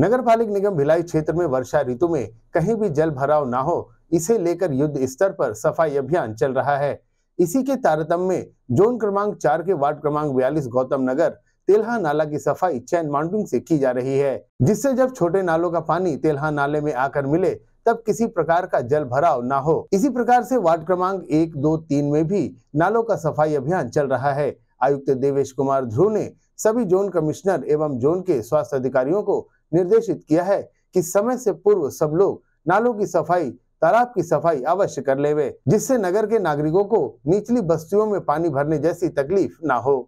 नगर पालिक निगम भिलाई क्षेत्र में वर्षा ऋतु में कहीं भी जल भराव ना हो इसे लेकर युद्ध स्तर पर सफाई अभियान चल रहा है इसी के तारतम्य में जोन क्रमांक चार के वार्ड क्रमांक बयालीस गौतम नगर तेलहा नाला की सफाई चैन माउंटिंग से की जा रही है जिससे जब छोटे नालों का पानी तेलहा नाले में आकर मिले तब किसी प्रकार का जल भराव न हो इसी प्रकार से वार्ड क्रमांक एक दो तीन में भी नालों का सफाई अभियान चल रहा है आयुक्त देवेश कुमार ध्रुव ने सभी जोन कमिश्नर एवं जोन के स्वास्थ्य अधिकारियों को निर्देशित किया है कि समय से पूर्व सब लोग नालों की सफाई तालाब की सफाई अवश्य कर लेवे जिससे नगर के नागरिकों को निचली बस्तियों में पानी भरने जैसी तकलीफ ना हो